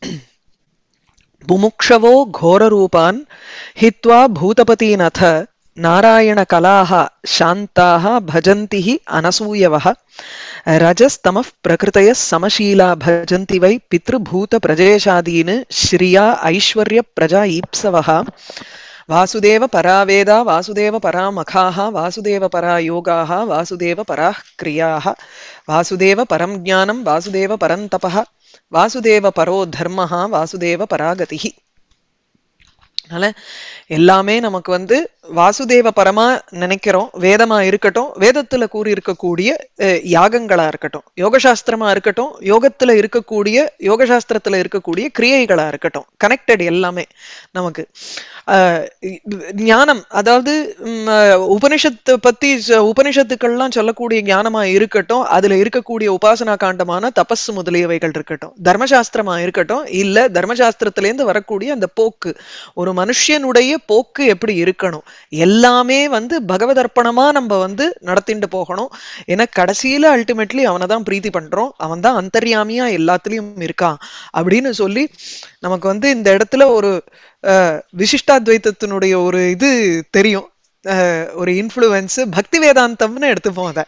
बुमुक्षवो घोररूपान् हित्वा भूतपतीनथ नारायणकलाः शान्ताः भजन्ति हि अनसूयवः रजस्तमः प्रकृतयः समशीला भजन्ति वै पितृभूतप्रजेशादीन् श्रिया ऐश्वर्यप्रजा ईप्सवः वासुदेवपरावेदा वासुदेवपरामखाः वासुदेवपरायोगाः वासुदेवपराः क्रियाः वासुदेवपरं ज्ञानं वासुदेवपरं तपः வாசுதேவ பரோ தர்மஹா வாசுதேவ பராகதிகி அதனால் எல்லாமே நமக்கு வந்து வாசுதேவ பரமா நினைக்கிறோம் வேதமா இருக்கட்டும் வேதத்துல கூறியிருக்கக்கூடிய யாகங்களா இருக்கட்டும் யோகசாஸ்திரமா இருக்கட்டும் யோகத்துல இருக்கக்கூடிய யோகசாஸ்திரத்துல இருக்கக்கூடிய கிரியைகளா இருக்கட்டும் கனெக்டட் எல்லாமே நமக்கு ஞானம் அதாவது உபனிஷத்து பத்தி உபனிஷத்துக்கள்லாம் சொல்லக்கூடிய ஞானமா இருக்கட்டும் அதுல இருக்கக்கூடிய உபாசனா காண்டமான தபஸ் முதலியவைகள் இருக்கட்டும் தர்மசாஸ்திரமா இருக்கட்டும் இல்ல தர்மசாஸ்திரத்திலேருந்து வரக்கூடிய அந்த போக்கு ஒரு மனுஷனுடைய போக்கு எப்படி இருக்கணும் எல்லாமே வந்து பகவதர்ப்பணமாக நம்ம வந்து நடத்திட்டு போகணும் ஏன்னா கடைசியில அல்டிமேட்லி அவனை தான் பிரீத்தி பண்றோம் அவன் தான் அந்தர்யாமியாக எல்லாத்துலயும் இருக்கான் அப்படின்னு சொல்லி நமக்கு வந்து இந்த இடத்துல ஒரு விசிஷ்டாத்வைத்தினுடைய ஒரு இது தெரியும் ஒரு இன்ஃப்ளூயன்ஸ் பக்தி வேதாந்தம்னு எடுத்துப்போம் அதை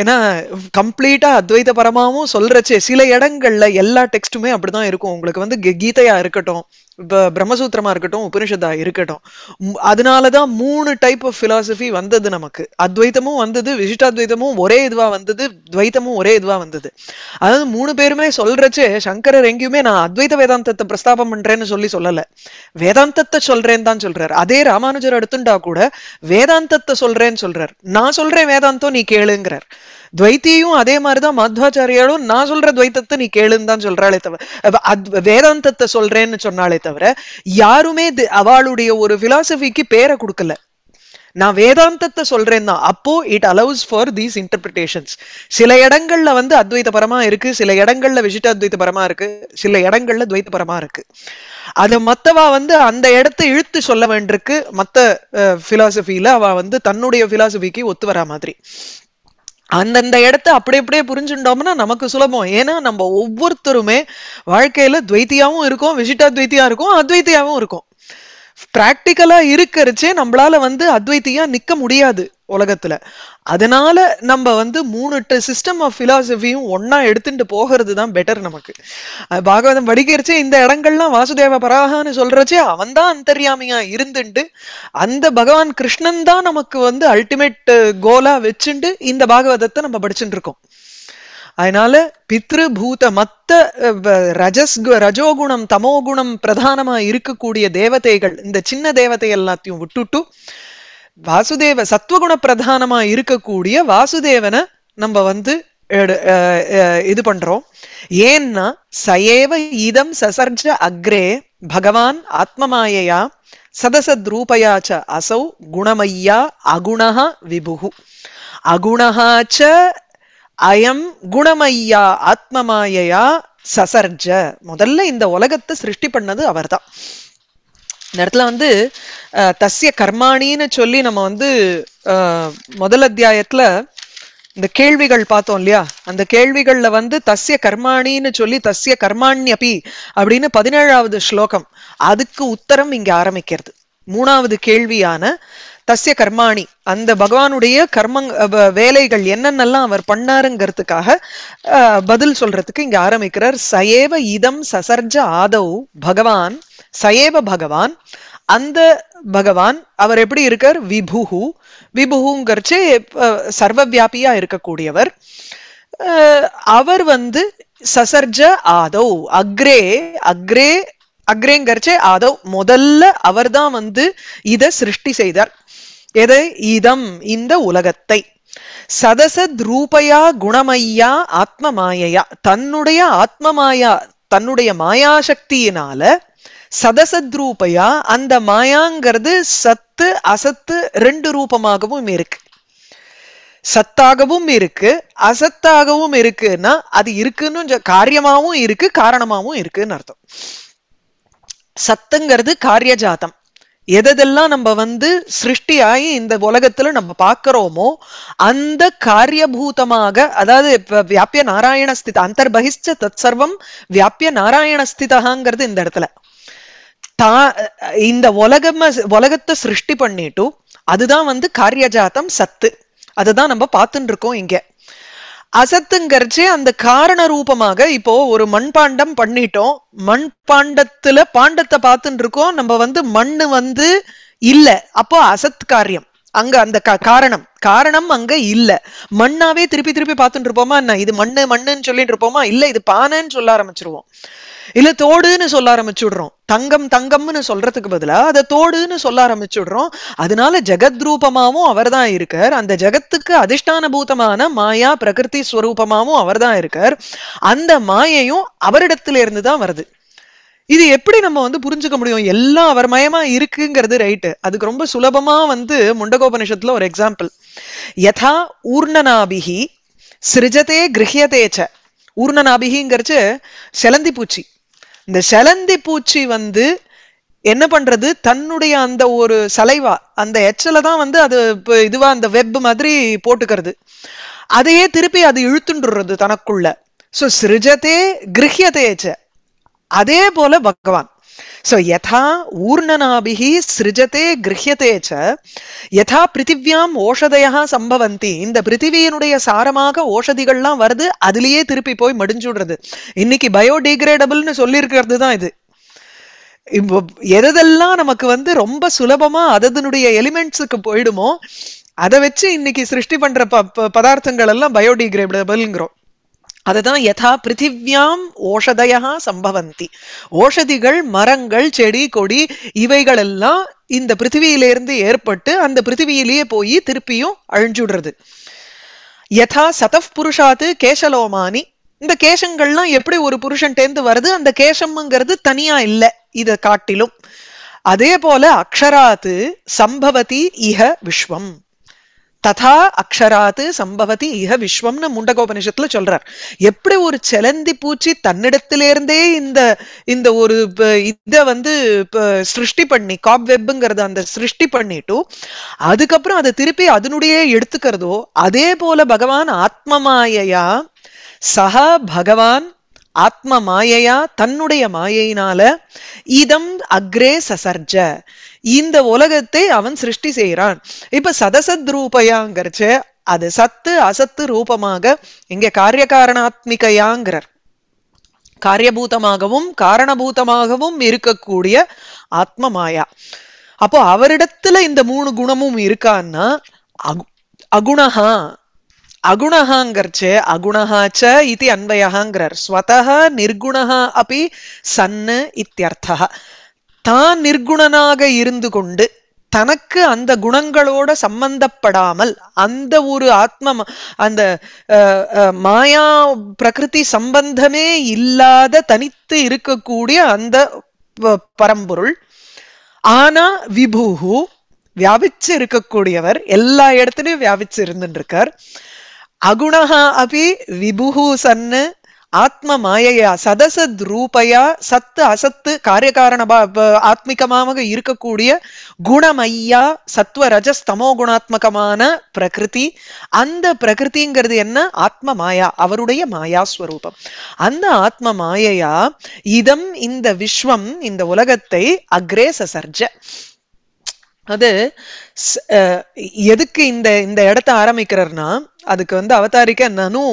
ஏன்னா கம்ப்ளீட்டாக அத்வைத பரமாவும் சொல்கிறச்சே சில இடங்கள்ல எல்லா டெக்ஸ்ட்டுமே அப்படிதான் இருக்கும் உங்களுக்கு வந்து கீதையா இருக்கட்டும் இப்போ பிரம்மசூத்திரமா இருக்கட்டும் உபனிஷதா இருக்கட்டும் அதனாலதான் மூணு டைப் ஆஃப் பிலாசபி வந்தது நமக்கு அத்வைத்தமும் வந்தது விசிஷ்டாத்வைத்தமும் ஒரே இதுவா வந்தது துவைத்தமும் ஒரே இதுவா வந்தது அதாவது மூணு பேருமே சொல்றச்சே சங்கரர் எங்கேயுமே நான் அத்வைத வேதாந்தத்தை பிரஸ்தாபம் பண்றேன்னு சொல்லி சொல்லல வேதாந்தத்தை சொல்றேன்னு தான் சொல்றாரு அதே ராமானுஜர் எடுத்துட்டா கூட வேதாந்தத்தை சொல்றேன்னு சொல்றார் நான் சொல்றேன் வேதாந்தம் நீ கேளுங்கிறார் துவைத்தியும் அதே மாதிரிதான் மத்வாச்சாரியாலும் நான் சொல்ற துவைத்தத்தை நீ கேளுன்னு தான் சொல்றாளே தவிர வேதாந்தத்தை சொல்றேன்னு சொன்னாலே தவிர யாருமே அவளுடைய ஒரு பிலாசபிக்கு பேரை கொடுக்கல நான் வேதாந்தத்தை சொல்றேன்னா அப்போ it allows for these interpretations சில இடங்கள்ல வந்து அத்வைத பரமா இருக்கு சில இடங்கள்ல விசிட்ட அத்வைத பரமா இருக்கு சில இடங்கள்ல துவைத்த பரமா இருக்கு அது மத்தவா வந்து அந்த இடத்தை இழுத்து சொல்ல வேண்டியிருக்கு மத்த பிலாசபில அவ வந்து தன்னுடைய பிலாசபிக்கு ஒத்து வரா மாதிரி அந்தந்த இடத்த அப்படி அப்படியே புரிஞ்சுட்டோம்னா நமக்கு சுலபம் ஏன்னா நம்ம ஒவ்வொருத்தருமே வாழ்க்கையில துவைத்தியாவும் இருக்கும் விசிட்டா துவைத்தியா இருக்கும் அத்வைத்தியாவும் இருக்கும் பிராக்டிக்கலா இருக்கிறச்சே நம்மளால வந்து அத்வைத்தியா நிக்க முடியாது உலகத்துல அதனால நம்ம வந்து மூணு சிஸ்டம் ஆஃப் பிலாசபியும் ஒன்னா எடுத்துட்டு போகிறது தான் பெட்டர் நமக்கு பாகவதம் வடிக்கிறச்சே இந்த இடங்கள்லாம் வாசுதேவ பராகான்னு சொல்றச்சே அவன் தான் அந்தர்யாமியா இருந்துட்டு அந்த பகவான் கிருஷ்ணன் தான் நமக்கு வந்து அல்டிமேட் கோலா வச்சுண்டு இந்த பாகவதத்தை நம்ம படிச்சுட்டு இருக்கோம் அதனால பூத மத்த ரஜஸ் ரஜோகுணம் தமோகுணம் பிரதானமா இருக்கக்கூடிய தேவதைகள் இந்த சின்ன தேவதை எல்லாத்தையும் விட்டுட்டு வாசுதேவ சத்வகுண பிரதானமா இருக்கக்கூடிய வாசுதேவனை நம்ம வந்து இது பண்றோம் ஏன்னா சயேவ இதம் சசர்ஜ அக்ரே பகவான் ஆத்மமாயையா சதசத் ரூபயாச்ச அசௌ குணமையா அகுணா விபுகு அகுணஹாச்ச அயம் குணமையா ஆத்மமாயையா சசர்ஜ முதல்ல இந்த உலகத்தை சிருஷ்டி பண்ணது அவர் தான் இந்த இடத்துல வந்து தசிய கர்மாணின்னு சொல்லி நம்ம வந்து முதல் அத்தியாயத்துல இந்த கேள்விகள் பார்த்தோம் இல்லையா அந்த கேள்விகள்ல வந்து தஸ்ய கர்மாணின்னு சொல்லி தஸ்ய கர்மாண்யபி அப்படின்னு பதினேழாவது ஸ்லோகம் அதுக்கு உத்தரம் இங்க ஆரம்பிக்கிறது மூணாவது கேள்வியான தசிய கர்மாணி அந்த பகவானுடைய கர்மங் வேலைகள் என்னென்னலாம் அவர் பண்ணாருங்கிறதுக்காக பதில் சொல்றதுக்கு இங்க ஆரம்பிக்கிறார் சயேவ இதம் சசர்ஜ ஆதவ் பகவான் சயேவ பகவான் அந்த பகவான் அவர் எப்படி இருக்கார் விபுஹுங்கிறச்சு சர்வ சர்வவியாபியா இருக்கக்கூடியவர் அவர் வந்து சசர்ஜ ஆதவ் அக்ரே அக்ரே அக்ரேங்கர்ச்சே ஆதவ் முதல்ல அவர் தான் வந்து இதை சிருஷ்டி செய்தார் எது இதம் இந்த உலகத்தை சதசத் ரூபையா குணமையா ஆத்ம மாயையா தன்னுடைய ஆத்ம மாயா தன்னுடைய மாயாசக்தியினால சதசத்ரூபையா அந்த மாயாங்கிறது சத்து அசத்து ரெண்டு ரூபமாகவும் இருக்கு சத்தாகவும் இருக்கு அசத்தாகவும் இருக்குன்னா அது இருக்குன்னு காரியமாவும் இருக்கு காரணமாவும் இருக்குன்னு அர்த்தம் சத்துங்கிறது காரியஜாதம் எதெல்லாம் நம்ம வந்து சிருஷ்டியாகி இந்த உலகத்துல நம்ம பார்க்கிறோமோ அந்த காரியபூதமாக அதாவது இப்ப வியாபிய நாராயண ஸ்தித அந்தர்பகிஷ்ட தத் சர்வம் வியாபிய நாராயண ஸ்திதகாங்கிறது இந்த இடத்துல தா இந்த உலகம் உலகத்தை சிருஷ்டி பண்ணிட்டு அதுதான் வந்து காரியஜாத்தம் சத்து அதுதான் நம்ம பார்த்துட்டு இருக்கோம் இங்கே அசத்துங்கிறச்சு அந்த காரண ரூபமாக இப்போ ஒரு மண்பாண்டம் பண்ணிட்டோம் மண் பாண்டத்துல பாண்டத்தை பார்த்துட்டு இருக்கோம் நம்ம வந்து மண்ணு வந்து இல்ல அப்போ அசத் காரியம் அங்க அந்த காரணம் காரணம் அங்க இல்ல மண்ணாவே திருப்பி திருப்பி பார்த்துட்டு இருப்போமா என்ன இது மண்ணு மண்ணுன்னு சொல்லிட்டு இருப்போமா இல்ல இது பானைன்னு சொல்ல ஆரம்பிச்சிருவோம் இல்ல தோடுன்னு சொல்ல ஆரம்பிச்சுடுறோம் தங்கம் தங்கம்னு சொல்றதுக்கு பதிலா அதை தோடுன்னு சொல்ல ஆரம்பிச்சுடுறோம் அதனால ஜெகத்ரூபமாவும் அவர் தான் இருக்கார் அந்த ஜெகத்துக்கு அதிஷ்டான பூதமான மாயா பிரகிருதி ஸ்வரூபமாவும் அவர் தான் இருக்கார் அந்த மாயையும் அவரிடத்துல இருந்து தான் வருது இது எப்படி நம்ம வந்து புரிஞ்சுக்க முடியும் எல்லாம் அவர் மயமா இருக்குங்கிறது ரைட்டு அதுக்கு ரொம்ப சுலபமா வந்து முண்டகோபனிஷத்துல ஒரு எக்ஸாம்பிள் யதா ஊர்ணநாபிகி சிருஜதே கிரகியதேச்ச ஊர்ணநாபிகிங்கிறச்சு செலந்தி பூச்சி இந்த செலந்தி பூச்சி வந்து என்ன பண்றது தன்னுடைய அந்த ஒரு சலைவா அந்த எச்சல தான் வந்து அது இதுவா அந்த வெப் மாதிரி போட்டுக்கிறது அதையே திருப்பி அது இழுத்துண்டுறது தனக்குள்ள ஸோ சிறிஜதே கிரகியதேச்ச அதே போல பகவான் சோ யதா ஊர்ணனாபிகி சிருஜத்தே கிரகியத்தே ச யதா பிருத்திவியாம் ஓஷதையா சம்பவந்தி இந்த பிருத்திவியினுடைய சாரமாக ஓஷதிகள்லாம் வருது அதுலயே திருப்பி போய் மடிஞ்சுடுறது இன்னைக்கு பயோடிகிரேடபிள்னு சொல்லியிருக்கிறது தான் இது இப்போ எதெல்லாம் நமக்கு வந்து ரொம்ப சுலபமா அதனுடைய எலிமெண்ட்ஸுக்கு போயிடுமோ அதை வச்சு இன்னைக்கு சிருஷ்டி பண்ற ப பதார்த்தங்கள் எல்லாம் பயோடிகிரேடபிள்ங்கிறோம் அதுதான் யதா பிருத்திவியாம் ஓஷதையா சம்பவந்தி ஓஷதிகள் மரங்கள் செடி கொடி இவைகளெல்லாம் இந்த பிருத்திவியிலிருந்து ஏற்பட்டு அந்த பிருத்திவியிலேயே போய் திருப்பியும் அழிஞ்சுடுறது யதா சதப் புருஷாத்து கேசலோமானி இந்த கேசங்கள்லாம் எப்படி ஒரு புருஷன்டேந்து வருது அந்த கேசம்ங்கிறது தனியா இல்லை இதை காட்டிலும் அதே போல அக்ஷராத்து சம்பவதி இஹ விஸ்வம் ததா அக்ஷராத்து சம்பவதி இக விஸ்வம்னு முண்டகோபனிஷத்துல சொல்றார் எப்படி ஒரு செலந்தி பூச்சி தன்னிடத்திலேருந்தே இந்த இந்த ஒரு இதை வந்து சிருஷ்டி பண்ணி காப் வெப்புங்கிறத அந்த சிருஷ்டி பண்ணிட்டு அதுக்கப்புறம் அதை திருப்பி அதனுடைய எடுத்துக்கிறதோ அதே போல பகவான் ஆத்ம மாயையா சக பகவான் ஆத்ம மாயையா தன்னுடைய மாயையினால இதம் அக்ரே சசர்ஜ இந்த உலகத்தை அவன் சிருஷ்டி செய்கிறான் இப்ப சதசத் ரூபையாங்கிறச்சு அது சத்து அசத்து ரூபமாக இங்க காரணாத்மிகையாங்கிறார் காரியபூதமாகவும் காரணபூதமாகவும் இருக்கக்கூடிய ஆத்ம மாயா அப்போ அவரிடத்துல இந்த மூணு குணமும் இருக்கான்னா அகுணஹா அகுணஹாங்கிறச்சு அகுணஹாச்ச இது அன்வயகாங்கிறார் ஸ்வதா நிர்குணஹா அப்படி சன்னு இத்தியர்த்தா தான் நிர்குணனாக இருந்து கொண்டு தனக்கு அந்த குணங்களோட சம்பந்தப்படாமல் அந்த ஒரு ஆத்ம அந்த மாயா பிரகிருதி சம்பந்தமே இல்லாத தனித்து இருக்கக்கூடிய அந்த பரம்பொருள் ஆனா விபுகு வியாபிச்சு இருக்கக்கூடியவர் எல்லா இடத்துலயும் வியாபிச்சு இருந்துருக்கார் இருக்கார் அகுணஹா அபி விபுஹு சன்னு ஆத்ம மாயையா சதசத் ரூபையா சத்து அசத்து காரியகாரண ஆத்மிகமாக இருக்கக்கூடிய குணமையா சத்துவ ரஜஸ்தமோ குணாத்மகமான பிரகிருதி அந்த பிரகிருதிங்கிறது என்ன ஆத்ம மாயா அவருடைய மாயாஸ்வரூபம் அந்த ஆத்ம மாயையா இதம் இந்த விஸ்வம் இந்த உலகத்தை அக்ரே சசர்ஜ அது எதுக்கு இந்த இந்த இடத்த ஆரம்பிக்கிறார்னா அதுக்கு வந்து அவதாரிக்க நனு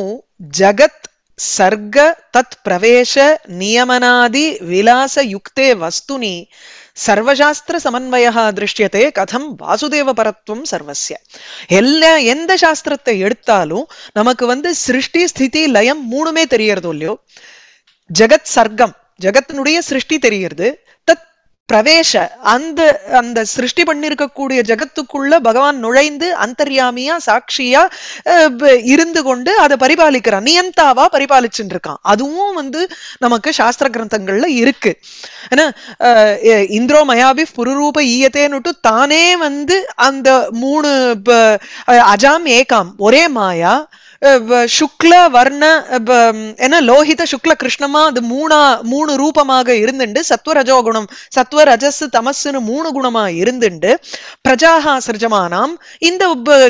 ஜகத் தத் பிரவேச நியமனாதி விலாச யுக்தே வஸ்துனி சர்வசாஸ்திர சமன்வயா திருஷ்யத்தை கதம் வாசுதேவ பரத்துவம் சர்வசிய எல்லா எந்த சாஸ்திரத்தை எடுத்தாலும் நமக்கு வந்து சிருஷ்டி ஸ்திதி லயம் மூணுமே தெரியறது இல்லையோ ஜெகத் சர்க்கம் ஜெகத்தினுடைய சிருஷ்டி தெரியறது பிரவேச அந்த அந்த சிருஷ்டி பண்ணிருக்கக்கூடிய ஜகத்துக்குள்ள பகவான் நுழைந்து அந்தர்யாமியா சாட்சியா இருந்து கொண்டு அதை பரிபாலிக்கிறான் நியந்தாவா பரிபாலிச்சுட்டு இருக்கான் அதுவும் வந்து நமக்கு சாஸ்திர கிரந்தங்கள்ல இருக்கு இந்திரோ மயாபி புருரூப ஈயத்தேன்னுட்டு தானே வந்து அந்த மூணு அஜாம் ஏகாம் ஒரே மாயா சுக்ல வர்ண ஏன்னா லோஹித சுக்ல கிருஷ்ணமா அது மூணா மூணு ரூபமாக இருந்துண்டு சத்வரஜோகுணம் சத்வரஜஸ் தமஸ்ன்னு தமஸ்னு மூணு குணமா இருந்துண்டு பிரஜாகா சிருஜமானாம் இந்த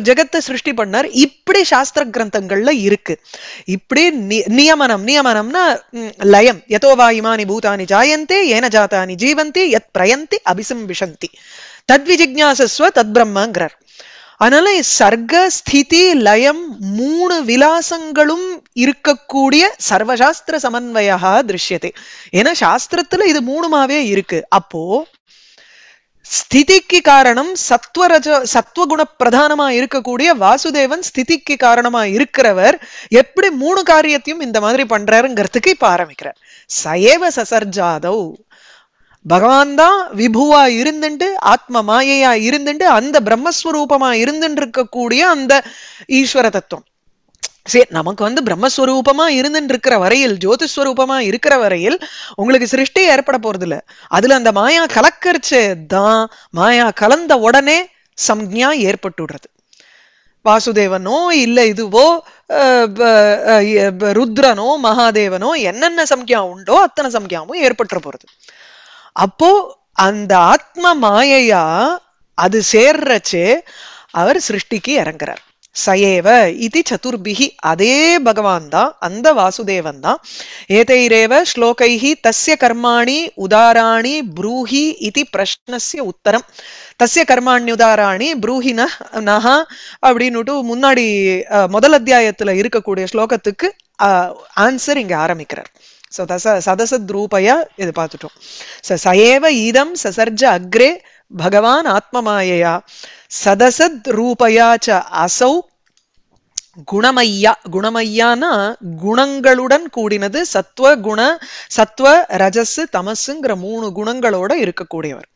ஜெகத்தை சிருஷ்டி பண்ணார் இப்படி சாஸ்திர கிரந்தங்கள்ல இருக்கு இப்படி நியமனம் நியமனம்னா லயம் எதோவா இமானி பூதானி ஜாயந்தே ஏன ஜாத்தானி ஜீவந்தி எத் பிரயந்தி அபிசம்பிஷந்தி தத்விஜிக்யாசஸ்வ தத் பிரம்மங்கிறார் அதனால சர்க்க ஸ்திதி லயம் மூணு விலாசங்களும் இருக்கக்கூடிய சர்வசாஸ்திர சமன்வயா திருஷ்யத்தை ஏன்னா சாஸ்திரத்துல இது மூணுமாவே இருக்கு அப்போ ஸ்திதிக்கு காரணம் சத்வரஜ சத்வகுண பிரதானமா இருக்கக்கூடிய வாசுதேவன் ஸ்திதிக்கு காரணமா இருக்கிறவர் எப்படி மூணு காரியத்தையும் இந்த மாதிரி பண்றாருங்கிறதுக்கு இப்ப ஆரம்பிக்கிறார் சயேவ சசர்ஜாதவ் பகவான் தான் விபுவா இருந்துட்டு ஆத்ம மாயையா இருந்துட்டு அந்த பிரம்மஸ்வரூபமா இருந்துட்டு இருக்கக்கூடிய அந்த ஈஸ்வர தத்துவம் சரி நமக்கு வந்து பிரம்மஸ்வரூபமா இருந்துட்டு இருக்கிற வரையில் ஜோதிஸ்வரூபமா இருக்கிற வரையில் உங்களுக்கு சிருஷ்டி ஏற்பட போறது இல்லை அதுல அந்த மாயா கலக்கரிச்சு தான் மாயா கலந்த உடனே ஏற்பட்டு ஏற்பட்டுடுறது வாசுதேவனோ இல்லை இதுவோ ருத்ரனோ மகாதேவனோ என்னென்ன சம்யா உண்டோ அத்தனை சம்யாவும் ஏற்பட்டுற போறது அப்போ அந்த ஆத்ம மாயையா அது சேர்றச்சே அவர் சிருஷ்டிக்கு இறங்குறார் சயேவ இது சதுர்பிகி அதே பகவான் தான் அந்த வாசுதேவன் தான் ஏதைரேவ ஸ்லோகைஹி தஸ்ய கர்மாணி உதாராணி ப்ரூஹி இது பிரஷ்னஸ்ய உத்தரம் தஸ்ய கர்மாணி உதாராணி ப்ரூஹின நஹா அப்படின்னுட்டு முன்னாடி முதல் அத்தியாயத்துல இருக்கக்கூடிய ஸ்லோகத்துக்கு ஆன்சர் இங்க ஆரம்பிக்கிறார் ஸோ தச சதசத்ரூபையா இது பார்த்துட்டோம் ச சயேவ இதம் சசர்ஜ அக்ரே பகவான் ஆத்மமாயையா சதசத் ரூபையா ச அசௌ குணமையா குணமையானா குணங்களுடன் கூடினது சத்துவ குண சத்துவ ரஜஸ் தமசுங்கிற மூணு குணங்களோட இருக்கக்கூடியவர்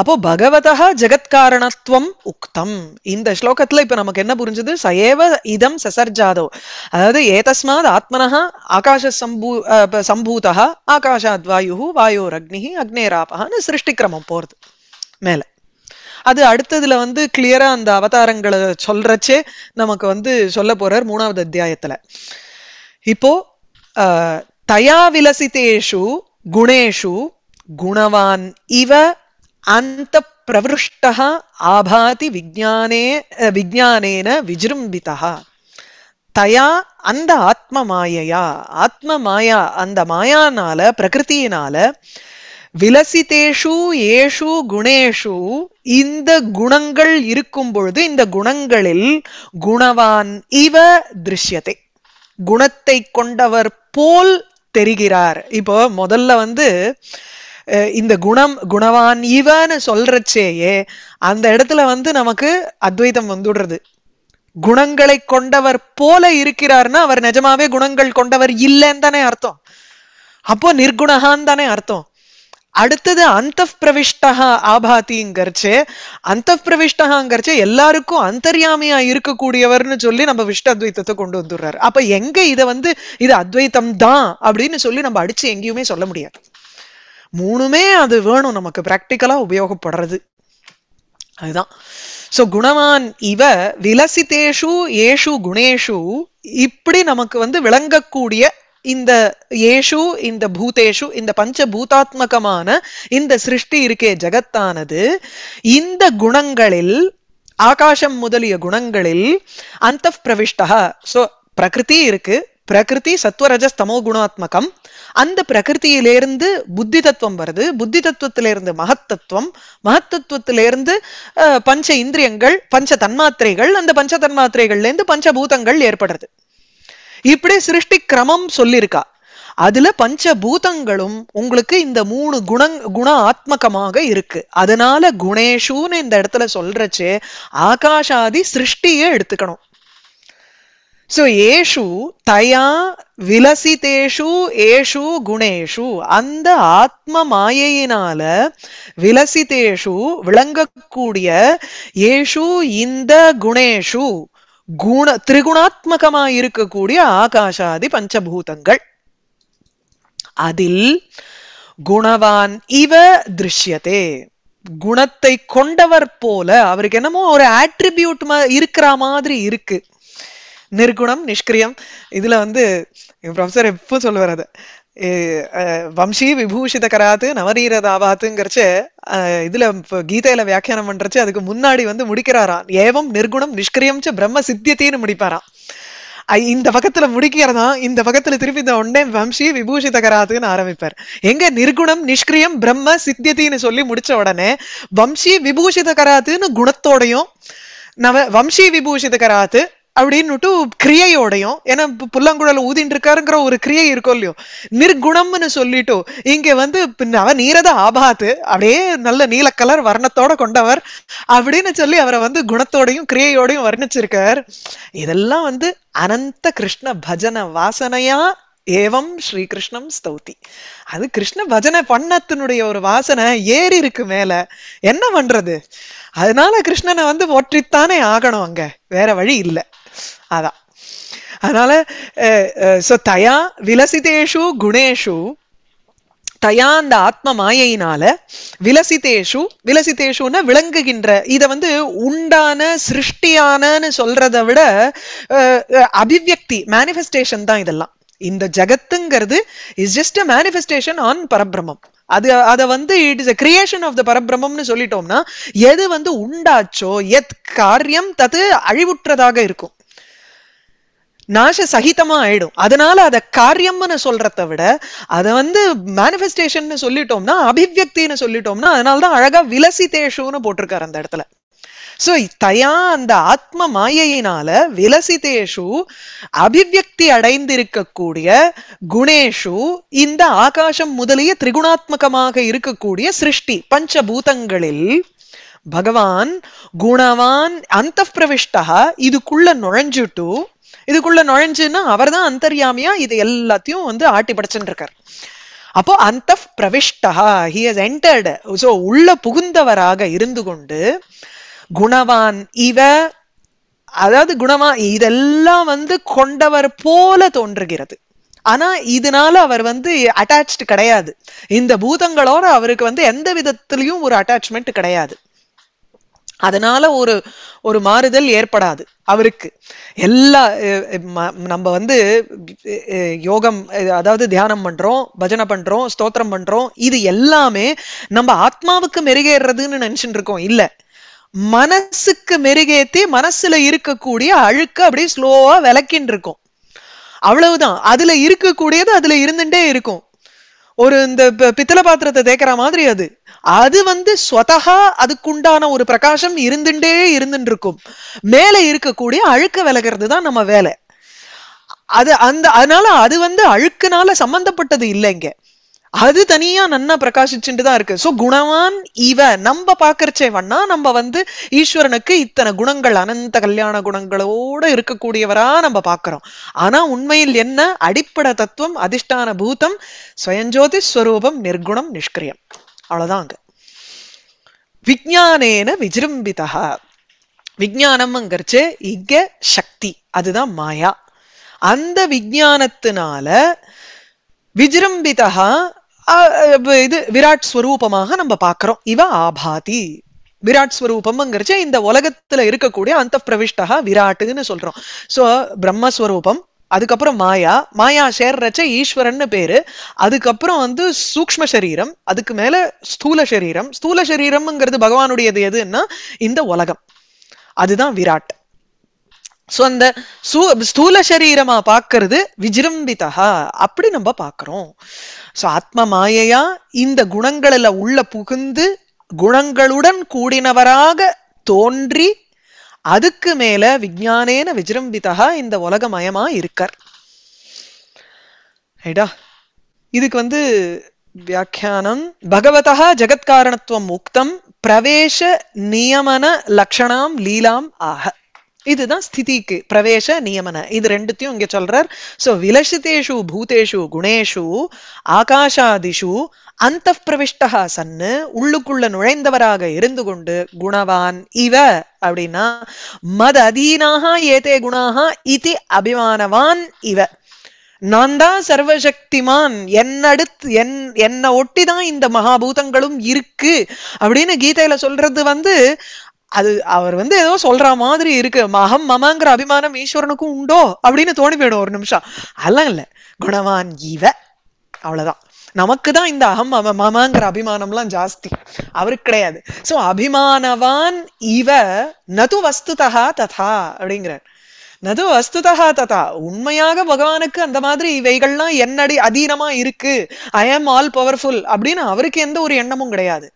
அப்போ பகவதா ஜெகத்காரணத்துவம் உக்தம் இந்த ஸ்லோகத்துல இப்ப நமக்கு என்ன புரிஞ்சது சயேவ இதம் சசர்ஜாதோ அதாவது ஏதஸ்மாத் ஆத்மனா ஆகாஷ சம்பூ சம்பூதா ஆகாஷாத் வாயு வாயோர் அக்னி அக்னேராபகான்னு சிருஷ்டிக்கிரமம் போறது மேல அது அடுத்ததுல வந்து கிளியரா அந்த அவதாரங்களை சொல்றச்சே நமக்கு வந்து சொல்ல போறார் மூணாவது அத்தியாயத்துல இப்போ தயா விலசிதேஷு குணேஷு குணவான் இவ அந்த பிரவருஷ்ட ஆபாதி விஜானே விஜானேன விஜிரும்பிதா தயா அந்த ஆத்ம மாயையா ஆத்ம மாயா அந்த மாயானால பிரகிருத்தினால விலசித்தேஷு ஏஷு குணேஷு இந்த குணங்கள் இருக்கும் பொழுது இந்த குணங்களில் குணவான் இவ திருஷ்யத்தை குணத்தை கொண்டவர் போல் தெரிகிறார் இப்போ முதல்ல வந்து இந்த குணம் குணவான் இவன்னு சொல்றச்சேயே அந்த இடத்துல வந்து நமக்கு அத்வைதம் வந்துடுறது குணங்களை கொண்டவர் போல இருக்கிறார்னா அவர் நிஜமாவே குணங்கள் கொண்டவர் இல்லைன்னு தானே அர்த்தம் அப்போ நிர்குணகான்னு தானே அர்த்தம் அடுத்தது அந்த பிரவிஷ்டா ஆபாத்திங்கிறச்சு அந்த பிரவிஷ்டகாங்கிறச்சு எல்லாருக்கும் அந்தர்யாமியா இருக்கக்கூடியவர்னு சொல்லி நம்ம விஷ்ட அத்வைத்தத்தை கொண்டு வந்துடுறாரு அப்ப எங்க இதை வந்து இது அத்வைத்தம் தான் அப்படின்னு சொல்லி நம்ம அடிச்சு எங்கேயுமே சொல்ல முடியாது மூணுமே அது வேணும் நமக்கு பிராக்டிக்கலா உபயோகப்படுறது அதுதான் சோ குணவான் இவ விலசித்தேஷு ஏஷு குணேஷு இப்படி நமக்கு வந்து விளங்கக்கூடிய இந்த ஏஷு இந்த பூதேஷு இந்த பஞ்ச பூதாத்மகமான இந்த சிருஷ்டி இருக்கே ஜகத்தானது இந்த குணங்களில் ஆகாசம் முதலிய குணங்களில் அந்த பிரவிஷ்டா சோ பிரகிருதி இருக்கு பிரகிருதி சத்வரஜஸ் குணாத்மகம் அந்த பிரகிருத்தியிலேருந்து புத்தி தத்துவம் வருது புத்தி தத்துவத்திலிருந்து மகத்தத்துவம் மகத்தத்துவத்திலிருந்து பஞ்ச இந்திரியங்கள் பஞ்ச தன்மாத்திரைகள் அந்த பஞ்ச தன்மாத்திரைகள்ல இருந்து பஞ்சபூதங்கள் ஏற்படுறது இப்படி சிருஷ்டி கிரமம் சொல்லியிருக்கா அதுல பஞ்சபூதங்களும் உங்களுக்கு இந்த மூணு குண குண ஆத்மகமாக இருக்கு அதனால குணேஷுன்னு இந்த இடத்துல சொல்றச்சு ஆகாஷாதி சிருஷ்டியை எடுத்துக்கணும் ஸோ ஏஷு தயா விலசிதேஷு ஏஷு குணேஷு அந்த ஆத்ம மாயையினால விலசிதேஷு விளங்கக்கூடிய ஏஷு இந்த குணேஷு குண திரிகுணாத்மகமாக இருக்கக்கூடிய ஆகாஷாதி பஞ்சபூதங்கள் அதில் குணவான் இவ திருஷ்யதே குணத்தை கொண்டவர் போல அவருக்கு என்னமோ ஒரு ஆட்ரிபியூட் இருக்கிற மாதிரி இருக்கு நிர்குணம் நிஷ்கிரியம் இதுல வந்து ப்ரொஃபசர் எப்போ சொல்லுவார் அது வம்சி விபூஷித கராத்து நவநீரதாவாத்துங்கிறச்சு இதுல கீதையில வியாக்கியானம் பண்றச்சு அதுக்கு முன்னாடி வந்து முடிக்கிறாராம் ஏவம் நிர்குணம் நிஷ்கிரியம் பிரம்ம சித்தியத்தின்னு முடிப்பாராம் இந்த பக்கத்துல முடிக்கிறதா இந்த பக்கத்துல திருப்பி இந்த உடனே வம்சி விபூஷித கராத்துன்னு ஆரம்பிப்பார் எங்க நிர்குணம் நிஷ்கிரியம் பிரம்ம சித்தியத்தின்னு சொல்லி முடிச்ச உடனே வம்சி விபூஷித கராத்துன்னு குணத்தோடையும் நவ வம்சி விபூஷித கராத்து அப்படின்னுட்டு கிரியையோடையும் ஏன்னா புல்லங்குழல் ஊதின்னு இருக்காருங்கிற ஒரு கிரியை இருக்கும் இல்லையோ நிர்குணம்னு சொல்லிட்டு இங்க வந்து அவர் நீரத ஆபாத்து அப்படியே நல்ல நீல கலர் வர்ணத்தோட கொண்டவர் அப்படின்னு சொல்லி அவரை வந்து குணத்தோடையும் கிரியையோடையும் வர்ணிச்சிருக்கார் இதெல்லாம் வந்து அனந்த கிருஷ்ண பஜன வாசனையா ஏவம் ஸ்ரீகிருஷ்ணம் ஸ்தௌதி அது கிருஷ்ண பஜனை பண்ணத்தினுடைய ஒரு வாசனை ஏறி இருக்கு மேல என்ன பண்றது அதனால கிருஷ்ணனை வந்து போற்றித்தானே ஆகணும் அங்க வேற வழி இல்லை அதான் அதனால ஸோ தயா விலசிதேஷு குணேஷு தயா அந்த ஆத்ம மாயையினால விலசிதேஷு விலசிதேஷுன்னா விளங்குகின்ற இதை வந்து உண்டான சிருஷ்டியானு சொல்றதை விட அபிவியக்தி மேனிஃபெஸ்டேஷன் தான் இதெல்லாம் இந்த ஜகத்துங்கிறது is just a manifestation on பரபிரமம் அது அதை வந்து it is a creation of the பரபிரமம்னு சொல்லிட்டோம்னா எது வந்து உண்டாச்சோ எத் காரியம் தது அழிவுற்றதாக இருக்கும் நாச சகிதமா ஆயிடும் அதனால அதை காரியம்னு சொல்றத விட அதை வந்து மேனிஃபெஸ்டேஷன் சொல்லிட்டோம்னா அபிவியக்தின்னு சொல்லிட்டோம்னா அதனாலதான் அழகா விலசிதேஷுன்னு போட்டிருக்காரு அந்த இடத்துல சோ தயா அந்த ஆத்ம மாயையினால விலசிதேஷு அபிவியக்தி அடைந்திருக்கக்கூடிய குணேஷு இந்த ஆகாசம் முதலிய திரிகுணாத்மகமாக இருக்கக்கூடிய சிருஷ்டி பஞ்சபூதங்களில் பகவான் குணவான் அந்த பிரவிஷ்டா இதுக்குள்ள நுழைஞ்சுட்டு இதுக்குள்ள நுழைஞ்சுன்னா அவர் தான் அந்தர்யாமியா இது எல்லாத்தையும் வந்து ஆட்டி படைச்சுட்டு இருக்கார் அப்போ அந்த பிரவிஷ்டா ஹி ஹஸ் என்டர்டு ஸோ உள்ள புகுந்தவராக இருந்து கொண்டு குணவான் இவ அதாவது குணமா இதெல்லாம் வந்து கொண்டவர் போல தோன்றுகிறது ஆனா இதனால அவர் வந்து அட்டாச்சு கிடையாது இந்த பூதங்களோட அவருக்கு வந்து எந்த விதத்திலையும் ஒரு அட்டாச்மெண்ட் கிடையாது அதனால ஒரு ஒரு மாறுதல் ஏற்படாது அவருக்கு எல்லா நம்ம வந்து யோகம் அதாவது தியானம் பண்றோம் பஜனை பண்றோம் ஸ்தோத்திரம் பண்றோம் இது எல்லாமே நம்ம ஆத்மாவுக்கு மெருகேறதுன்னு நினைச்சுட்டு இருக்கோம் இல்ல மனசுக்கு மெருகேத்தி மனசுல இருக்கக்கூடிய அழுக்க அப்படியே ஸ்லோவா விளக்கின்னு இருக்கும் அவ்வளவுதான் அதுல இருக்கக்கூடியது அதுல இருந்துட்டே இருக்கும் ஒரு இந்த பித்தளை பாத்திரத்தை தேக்கிற மாதிரி அது அது வந்து ஸ்வதகா அதுக்குண்டான ஒரு பிரகாசம் இருந்துட்டே இருந்துட்டு இருக்கும் மேல இருக்கக்கூடிய அழுக்க விலகிறது தான் நம்ம வேலை அது அந்த அதனால அது வந்து அழுக்குனால சம்பந்தப்பட்டது இல்லைங்க அது தனியா நன்னா பிரகாசிச்சுட்டு தான் இருக்கு சோ குணவான் இவ நம்ம வண்ணா நம்ம வந்து ஈஸ்வரனுக்கு இத்தனை குணங்கள் அனந்த கல்யாண குணங்களோட இருக்கக்கூடியவரா நம்ம பாக்குறோம் ஆனா உண்மையில் என்ன அடிப்படை தத்துவம் அதிஷ்டான பூதம் சுயஞ்சோதி ஸ்வரூபம் நிர்குணம் நிஷ்கிரியம் அவ்வளவுதான் அங்க விஜயானேன விஜிரும்பிதா விஜயானம்ங்கிறச்சு இங்க சக்தி அதுதான் மாயா அந்த விஜயானத்தினால விஜிரும்பிதா இது விராட் ஸ்வரூபமாக நம்ம பாக்குறோம் இவ ஆபாதி விராட் ஸ்வரூபம்ங்கிறச்சு இந்த உலகத்துல இருக்கக்கூடிய அந்த பிரவிஷ்டா விராட்டுன்னு சொல்றோம் சோ பிரம்மஸ்வரூபம் அதுக்கப்புறம் மாயா மாயா சேர்றச்ச ஈஸ்வரன் பேரு அதுக்கப்புறம் வந்து சூக்ம சரீரம் அதுக்கு மேல ஸ்தூல சரீரம் ஸ்தூல சரீரம்ங்கிறது பகவானுடையது எதுன்னா இந்த உலகம் அதுதான் விராட் ஸோ அந்த சூ ஸ்தூல சரீரமா பார்க்கறது விஜிரம்பிதா அப்படி நம்ம பார்க்குறோம் ஸோ ஆத்ம மாயையா இந்த குணங்களில் உள்ள புகுந்து குணங்களுடன் கூடினவராக தோன்றி அதுக்கு மேல விஜானேன விஜிரம்பிதா இந்த உலகமயமா இருக்கார் இதுக்கு வந்து வியாக்கியானம் பகவதா ஜெகத்காரணத்துவம் உக்தம் பிரவேச நியமன லக்ஷணாம் லீலாம் ஆக இதுதான் ஸ்திதிக்கு பிரவேச நியமன இது ரெண்டுத்தையும் இங்க சொல்றார் சோ விலசிதேஷு பூதேஷு குணேஷு ஆகாஷாதிஷு அந்த பிரவிஷ்டா சன்னு உள்ளுக்குள்ள நுழைந்தவராக இருந்து கொண்டு குணவான் இவ அப்படின்னா மத அதீனாக ஏதே குணாக இது அபிமானவான் இவ நான் தான் சர்வசக்திமான் என்னடுத்து என் என்னை ஒட்டிதான் இந்த மகாபூதங்களும் இருக்கு அப்படின்னு கீதையில சொல்றது வந்து அது அவர் வந்து ஏதோ சொல்ற மாதிரி இருக்கு மகம் மமாங்கிற அபிமானம் ஈஸ்வரனுக்கும் உண்டோ அப்படின்னு தோணி போயிடும் ஒரு நிமிஷம் அதெல்லாம் இல்ல குணவான் ஈவ அவ்வளவுதான் நமக்கு தான் இந்த அகம் மமாங்கிற அபிமானம் அபிமானம்லாம் ஜாஸ்தி அவருக்கு கிடையாது சோ அபிமானவான் இவ நது வஸ்துதா ததா அப்படிங்கிறார் நது வஸ்துதா ததா உண்மையாக பகவானுக்கு அந்த மாதிரி இவைகள்லாம் என்னடி அதீனமா இருக்கு ஐ ஆம் ஆல் பவர்ஃபுல் அப்படின்னு அவருக்கு எந்த ஒரு எண்ணமும் கிடையாது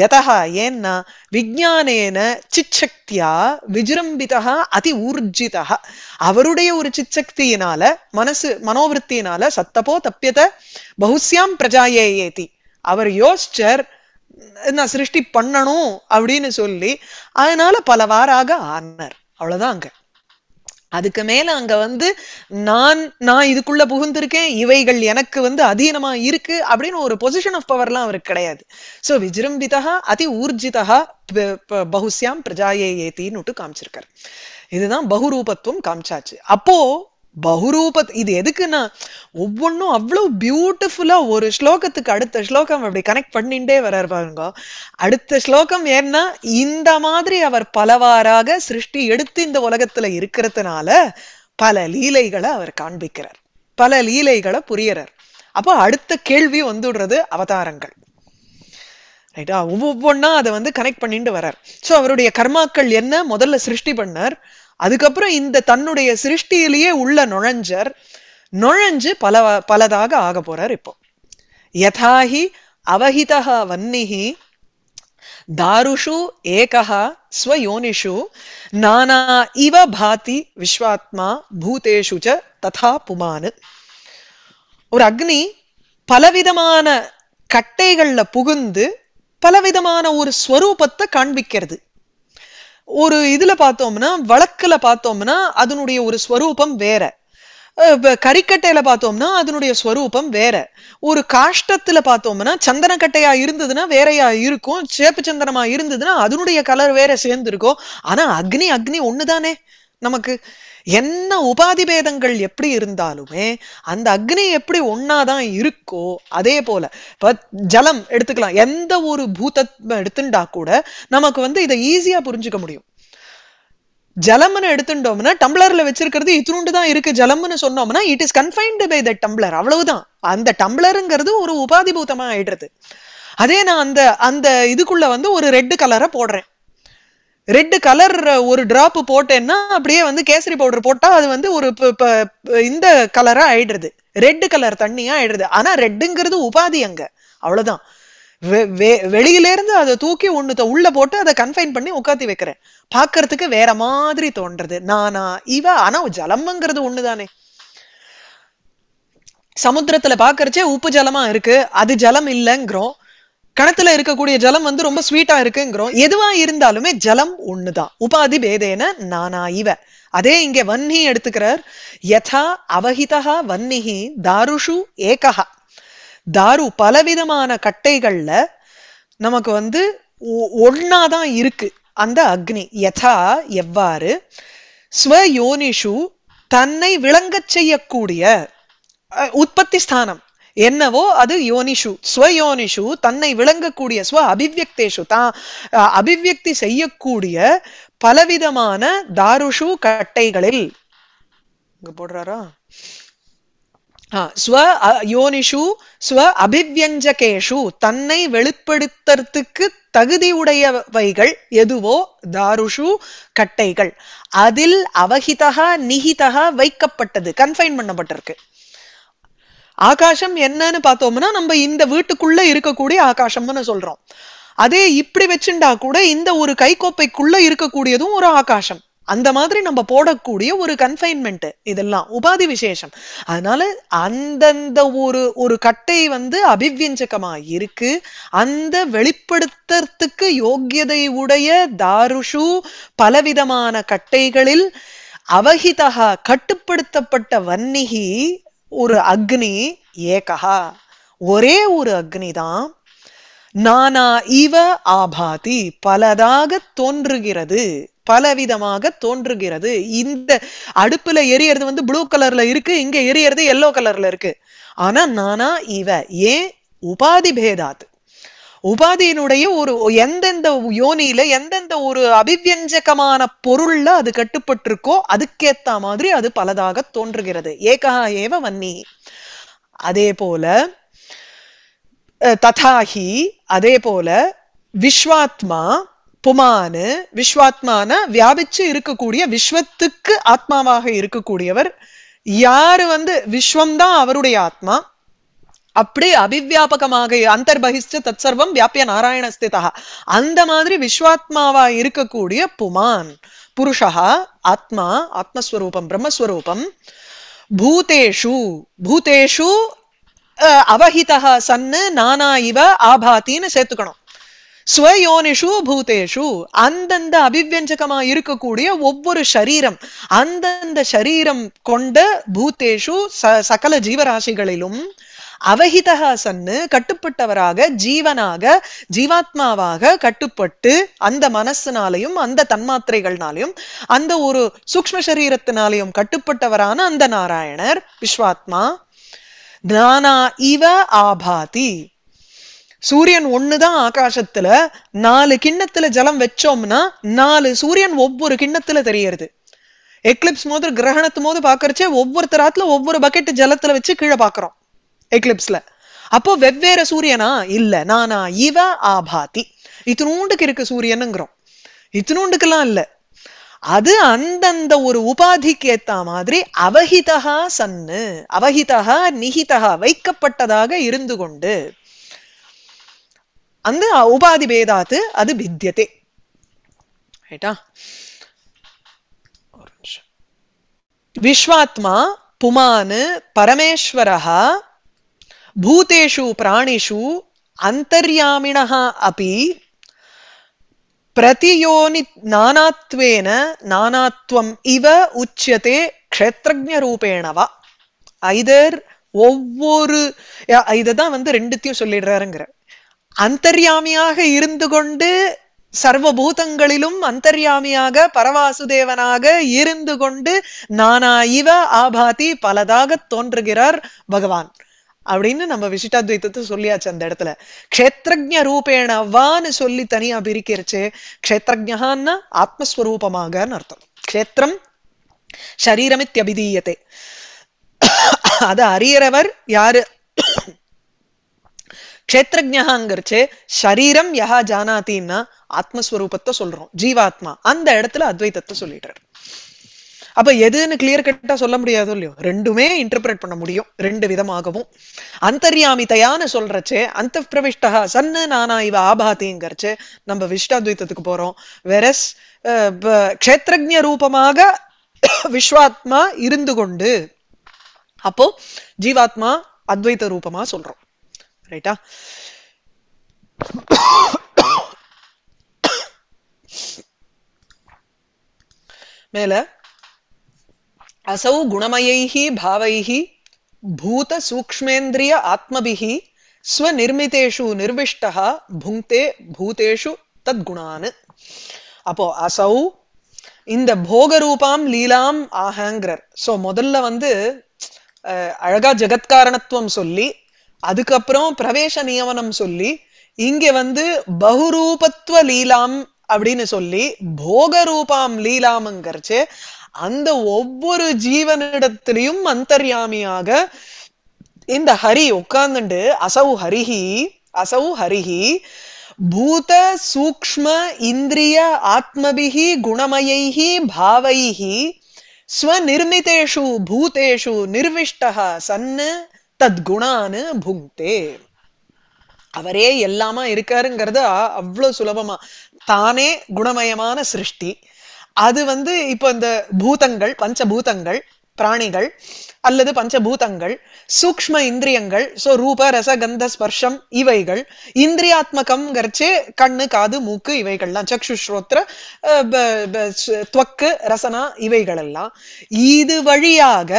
யதா ஏன்னா விஜானேன சிச்சக்தியா விஜிரம்பிதா அதி ஊர்ஜிதா அவருடைய ஒரு சிச்சக்தியினால மனசு மனோவருத்தியினால சத்தப்போ தப்பியத பகுசியாம் பிரஜாயே ஏதி அவர் யோசிச்சர் நான் சிருஷ்டி பண்ணணும் அப்படின்னு சொல்லி அதனால பலவாறாக ஆனார் அவ்வளவுதான் அங்க அதுக்கு மேல அங்க வந்து நான் நான் இதுக்குள்ள புகுந்திருக்கேன் இவைகள் எனக்கு வந்து அதீனமா இருக்கு அப்படின்னு ஒரு பொசிஷன் ஆஃப் பவர்லாம் அவருக்கு கிடையாது சோ விஜிரம்பிதா அதி ஊர்ஜிதா பகுசியாம் பிரஜாயே ஏத்தின்னு காமிச்சிருக்காரு இதுதான் பகுரூபத்துவம் காமிச்சாச்சு அப்போ பகுரூபத் இது எதுக்குன்னா ஒவ்வொன்றும் அவ்வளோ பியூட்டிஃபுல்லா ஒரு ஸ்லோகத்துக்கு அடுத்த ஸ்லோகம் அப்படி கனெக்ட் பண்ணிட்டே வர்றார் பாருங்க அடுத்த ஸ்லோகம் ஏன்னா இந்த மாதிரி அவர் பலவாறாக சிருஷ்டி எடுத்து இந்த உலகத்துல இருக்கிறதுனால பல லீலைகளை அவர் காண்பிக்கிறார் பல லீலைகளை புரியறார் அப்போ அடுத்த கேள்வி வந்துடுறது அவதாரங்கள் ரைட்டா ஒவ்வொன்னா அதை வந்து கனெக்ட் பண்ணிட்டு வர்றார் ஸோ அவருடைய கர்மாக்கள் என்ன முதல்ல சிருஷ்டி பண்ணார் அதுக்கப்புறம் இந்த தன்னுடைய சிருஷ்டியிலேயே உள்ள நுழைஞ்சர் நுழைஞ்சு பல பலதாக ஆக போறார் இப்போ யதாஹி அவஹிதா வன்னிஹி தாருஷு ஏகா ஸ்வயோனிஷு நானா இவ பாதி விஸ்வாத்மா பூதேஷு ச ததா புமானு ஒரு அக்னி பலவிதமான கட்டைகள்ல புகுந்து பலவிதமான ஒரு ஸ்வரூபத்தை காண்பிக்கிறது ஒரு இதுல பார்த்தோம்னா வழக்குல பார்த்தோம்னா அதனுடைய ஒரு ஸ்வரூபம் வேற கறிக்கட்டையில பார்த்தோம்னா அதனுடைய ஸ்வரூபம் வேற ஒரு காஷ்டத்துல பார்த்தோம்னா சந்தனக்கட்டையா இருந்ததுன்னா வேறையா இருக்கும் சேப்பு சந்தனமா இருந்ததுன்னா அதனுடைய கலர் வேற சேர்ந்து இருக்கும் ஆனா அக்னி அக்னி ஒண்ணுதானே நமக்கு என்ன உபாதி பேதங்கள் எப்படி இருந்தாலுமே அந்த அக்னி எப்படி ஒன்னாதான் இருக்கோ அதே போல ஜலம் எடுத்துக்கலாம் எந்த ஒரு பூத்தத்தை எடுத்துட்டா கூட நமக்கு வந்து இதை ஈஸியா புரிஞ்சுக்க முடியும் ஜலம்னு எடுத்துட்டோம்னா டம்ளர்ல வச்சிருக்கிறது இத்தினூண்டு தான் இருக்கு ஜலம்னு சொன்னோம்னா it is confined by the tumbler அவ்வளவுதான் அந்த டம்ளருங்கிறது ஒரு உபாதி பூத்தமா ஆயிடுறது அதே நான் அந்த அந்த இதுக்குள்ள வந்து ஒரு ரெட் கலரை போடுறேன் ரெட் கலர் ஒரு ட்ராப் போட்டேன்னா அப்படியே வந்து கேசரி பவுடர் போட்டா அது வந்து ஒரு இந்த கலரா ஆயிடுறது ரெட் கலர் தண்ணியா ஆயிடுறது ஆனா ரெட்டுங்கிறது உபாதி அங்க அவ்வளவுதான் வெளியில இருந்து அதை தூக்கி ஒண்ணுத்த உள்ள போட்டு அதை கன்ஃபைன் பண்ணி உட்காத்தி வைக்கிறேன் பாக்குறதுக்கு வேற மாதிரி தோன்றது நானா இவ ஆனா ஜலம்ங்கிறது ஒண்ணுதானே சமுத்திரத்துல பாக்குறச்சே உப்பு ஜலமா இருக்கு அது ஜலம் இல்லைங்கிறோம் கணத்துல இருக்கக்கூடிய ஜலம் வந்து ரொம்ப ஸ்வீட்டா இருக்குங்கிறோம் எதுவா இருந்தாலுமே ஜலம் ஒண்ணுதான் உபாதி பேதேன நானா இவ அதே இங்க வன்னி எடுத்துக்கிறார் யதா அவஹிதா வன்னிஹி தாருஷு ஏகா தாரு பலவிதமான கட்டைகள்ல நமக்கு வந்து ஒன்னாதான் இருக்கு அந்த அக்னி யதா எவ்வாறு ஸ்வயோனிஷு தன்னை விளங்கச் செய்யக்கூடிய உற்பத்தி ஸ்தானம் என்னவோ அது யோனிஷு ஸ்வயோனிஷு தன்னை விளங்கக்கூடிய ஸ்வ அபிவியக்தேஷு தான் அபிவியக்தி செய்யக்கூடிய பலவிதமான தாருஷு கட்டைகளில் போடுறாரா ஸ்வ யோனிஷு ஸ்வ அபிவியஞ்சகேஷு தன்னை வெளிப்படுத்துறதுக்கு தகுதி உடையவைகள் எதுவோ தாருஷு கட்டைகள் அதில் அவகிதா நிகிதா வைக்கப்பட்டது கன்ஃபைன் பண்ணப்பட்டிருக்கு ஆகாசம் என்னன்னு பார்த்தோம்னா நம்ம இந்த வீட்டுக்குள்ள இருக்கக்கூடிய ஆகாசம்னு சொல்றோம் அதே இப்படி வச்சுண்டா கூட இந்த ஒரு கைக்கோப்பைக்குள்ள இருக்கக்கூடியதும் ஒரு ஆகாசம் அந்த மாதிரி நம்ம போடக்கூடிய ஒரு கன்ஃபைன்மெண்ட் இதெல்லாம் உபாதி விசேஷம் அதனால அந்தந்த ஒரு ஒரு கட்டை வந்து அபிவியஞ்சகமா இருக்கு அந்த வெளிப்படுத்துறதுக்கு யோக்கியதை உடைய தாருஷு பலவிதமான கட்டைகளில் அவஹிதா கட்டுப்படுத்தப்பட்ட வன்னிகி ஒரு அக்னி ஏகா ஒரே ஒரு அக்னி தான் நானா இவ ஆபாதி பலதாக தோன்றுகிறது பலவிதமாக தோன்றுகிறது இந்த அடுப்புல எரியறது வந்து ப்ளூ கலர்ல இருக்கு இங்க எரியறது எல்லோ கலர்ல இருக்கு ஆனா நானா இவ ஏன் உபாதி பேதாத் உபாதியினுடைய ஒரு எந்தெந்த யோனியில எந்தெந்த ஒரு அபிவியஞ்சகமான பொருள்ல அது கட்டுப்பட்டிருக்கோ அதுக்கேத்த மாதிரி அது பலதாக தோன்றுகிறது ஏகா ஏவ வன்னி அதே போல ததாஹி அதே போல விஸ்வாத்மா புமானு விஸ்வாத்மான வியாபிச்சு இருக்கக்கூடிய விஸ்வத்துக்கு ஆத்மாவாக இருக்கக்கூடியவர் யாரு வந்து விஸ்வம்தான் அவருடைய ஆத்மா அப்படியே அபிவியாபகமாக அந்தர்பகிஷ்டு தற்சர்வம் வியாபிய நாராயண அந்த மாதிரி விஸ்வாத்மாவா இருக்கக்கூடிய புமான் புருஷா ஆத்மா ஆத்மஸ்வரூபம் பிரம்மஸ்வரூபம் பூதேஷு பூதேஷு அவஹிதா சன்னு நானா இவ ஆபாத்தின்னு சேர்த்துக்கணும் ஸ்வயோனிஷு பூதேஷு அந்தந்த அபிவியஞ்சகமா இருக்கக்கூடிய ஒவ்வொரு சரீரம் அந்தந்த சரீரம் கொண்ட பூத்தேஷு சகல ஜீவராசிகளிலும் அவஹிதஹாசன்னு கட்டுப்பட்டவராக ஜீவனாக ஜீவாத்மாவாக கட்டுப்பட்டு அந்த மனசுனாலையும் அந்த தன்மாத்திரைகள்னாலையும் அந்த ஒரு சூக்ம சரீரத்தினாலையும் கட்டுப்பட்டவரான அந்த நாராயணர் விஸ்வாத்மா நானா இவ ஆபாதி சூரியன் ஒண்ணுதான் ஆகாசத்துல நாலு கிண்ணத்துல ஜலம் வச்சோம்னா நாலு சூரியன் ஒவ்வொரு கிண்ணத்துல தெரியறது எக்லிப்ஸ் மோது கிரகணத்து மோது பாக்குறச்சே ஒவ்வொருத்தராத்துல ஒவ்வொரு பக்கெட் ஜலத்துல வச்சு கீழே பாக்குறோம் எக்லிப்ஸ்ல அப்போ வெவ்வேறு சூரியனா இல்ல நானா இவ ஆபாதி இத்தினூண்டுக்கு இருக்கு சூரியனுங்கிறோம் இத்தினூண்டுக்கெல்லாம் இல்ல அது அந்தந்த ஒரு உபாதிக்கு ஏத்த மாதிரி அவஹிதா சன்னு அவஹிதா நிஹிதா வைக்கப்பட்டதாக இருந்து கொண்டு அந்த உபாதி பேதாத்து அது வித்தியதே ரைட்டா விஸ்வாத்மா புமானு பரமேஸ்வரஹா பூதேஷு பிராணிஷு अन्तर्यामिणः அப்படி பிரதியோனி நானாத்வேன நானாத்வம் இவ உச்சதே க்ஷேத்திரஜ ரூபேணவா ஐதர் ஒவ்வொரு இதுதான் வந்து ரெண்டுத்தையும் சொல்லிடுறாருங்கிற அந்தர்யாமியாக இருந்து கொண்டு சர்வபூதங்களிலும் அந்தர்யாமியாக பரவாசுதேவனாக இருந்து கொண்டு நானா இவ ஆபாதி பலதாக தோன்றுகிறார் பகவான் அப்படின்னு நம்ம விசிட்டாத்வைத்தத்தை சொல்லியாச்சு அந்த இடத்துல க்ஷேத்திரஜ ரூபேணவான்னு சொல்லி தனியா பிரிக்கிறச்சு க்ஷேத்திரஜகான்னா ஆத்மஸ்வரூபமாக அர்த்தம் கஷேத்திரம் சரீரமித்யபிதீயத்தை அதை அறியறவர் யாரு கஷேத்ரஜாங்கிறச்சு சரீரம் யஹா ஜானாத்தின்னா ஆத்மஸ்வரூபத்தை சொல்றோம் ஜீவாத்மா அந்த இடத்துல அத்வைத்தத்தை சொல்லிடுறாரு அப்ப எதுன்னு கிளியர் கட்டா சொல்ல முடியாதோ இல்லையோ ரெண்டுமே இன்டர்பிரேட் பண்ண முடியும் ரெண்டு விதமாகவும் அந்தர்யாமிதையான்னு சொல்றச்சு அந்த பிரவிஷ்டா சன்னு நானா இவ ஆபாத்திங்கிறச்சு நம்ம விஷ்டாத்வைத்தத்துக்கு போறோம் வெரஸ் க்ஷேத்திரஜ ரூபமாக விஸ்வாத்மா இருந்து கொண்டு அப்போ ஜீவாத்மா அத்வைத்த ரூபமா சொல்றோம் ரைட்டா மேல असौ பாவைஹி பூத भूतसूक्ष्मेन्द्रिय ஆத்மபிஹி ஸ்வநிர்மிதேஷு நிர்விஷ்டா புங்கே பூதேஷு தத்குணான்னு அப்போ அசௌ இந்த போகரூபாம் லீலாம் ஆஹாங்கிறர் ஸோ முதல்ல வந்து அழகா ஜெகத்காரணத்துவம் சொல்லி அதுக்கப்புறம் பிரவேச நியமனம் சொல்லி இங்க வந்து பகுரூபத்துவ லீலாம் அப்படின்னு சொல்லி போகரூபாம் லீலாம்ங்கிறச்சு அந்த ஒவ்வொரு ஜீவனிடத்திலையும் அந்தர்யாமியாக இந்த ஹரி உட்கார்ந்துண்டு அசௌ ஹரிஹி அசௌ ஹரிஹி பூத சூக்ம இந்திரிய ஆத்மபிஹி குணமயைஹி பாவைஹி ஸ்வநிர்மிதேஷு பூதேஷு நிர்விஷ்டா சன்னு குணான்னு புங்தே அவரே எல்லாமா இருக்காருங்கிறது அவ்வளவு சுலபமா தானே குணமயமான சிருஷ்டி அது வந்து இப்போ இந்த பூதங்கள் பஞ்சபூதங்கள் பிராணிகள் அல்லது பஞ்சபூதங்கள் சூக்ம இந்திரியங்கள் சோ ரூப ரசகந்த ஸ்பர்ஷம் இவைகள் இந்திரியாத்மகம்ங்கிறச்சே கண்ணு காது மூக்கு இவைகள்லாம் சக்ஷு ஸ்ரோத்ர துவக்கு ரசனா இவைகள் எல்லாம் இது வழியாக